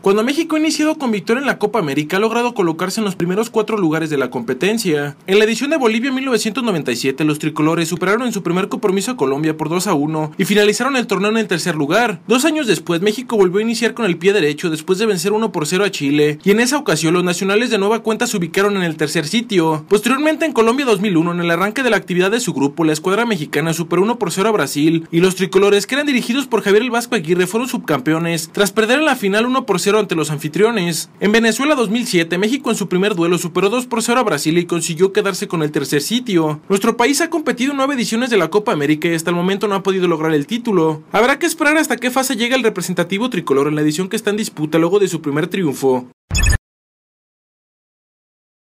Cuando México ha iniciado con victoria en la Copa América, ha logrado colocarse en los primeros cuatro lugares de la competencia. En la edición de Bolivia 1997, los tricolores superaron en su primer compromiso a Colombia por 2 a 1 y finalizaron el torneo en el tercer lugar. Dos años después, México volvió a iniciar con el pie derecho después de vencer 1 por 0 a Chile, y en esa ocasión los nacionales de nueva cuenta se ubicaron en el tercer sitio. Posteriormente, en Colombia 2001, en el arranque de la actividad de su grupo, la escuadra mexicana superó 1 por 0 a Brasil, y los tricolores, que eran dirigidos por Javier el Vasco Aguirre, fueron subcampeones, tras perder en la final 1 por 0 ante los anfitriones. En Venezuela 2007, México en su primer duelo superó 2 por 0 a Brasil y consiguió quedarse con el tercer sitio. Nuestro país ha competido en nueve ediciones de la Copa América y hasta el momento no ha podido lograr el título. Habrá que esperar hasta qué fase llega el representativo tricolor en la edición que está en disputa luego de su primer triunfo.